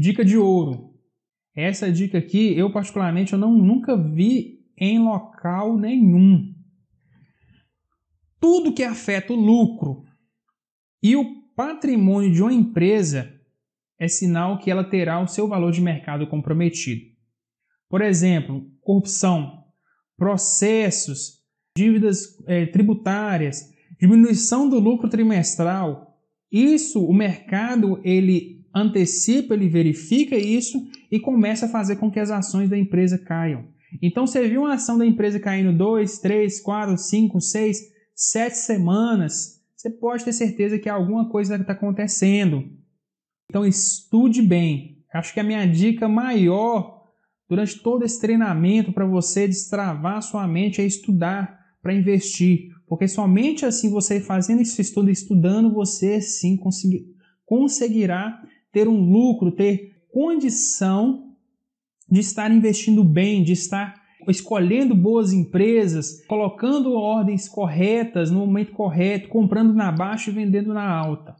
Dica de ouro. Essa dica aqui, eu particularmente eu não, nunca vi em local nenhum. Tudo que afeta o lucro e o patrimônio de uma empresa é sinal que ela terá o seu valor de mercado comprometido. Por exemplo, corrupção, processos, dívidas é, tributárias, diminuição do lucro trimestral. Isso, o mercado ele antecipa, ele verifica isso e começa a fazer com que as ações da empresa caiam. Então você viu uma ação da empresa caindo 2, 3, 4, 5, 6, 7 semanas, você pode ter certeza que alguma coisa está acontecendo. Então estude bem. Acho que a minha dica maior durante todo esse treinamento para você destravar sua mente é estudar para investir. Porque somente assim você fazendo esse estudo, estudando, você sim conseguirá ter um lucro, ter condição de estar investindo bem, de estar escolhendo boas empresas, colocando ordens corretas no momento correto, comprando na baixa e vendendo na alta.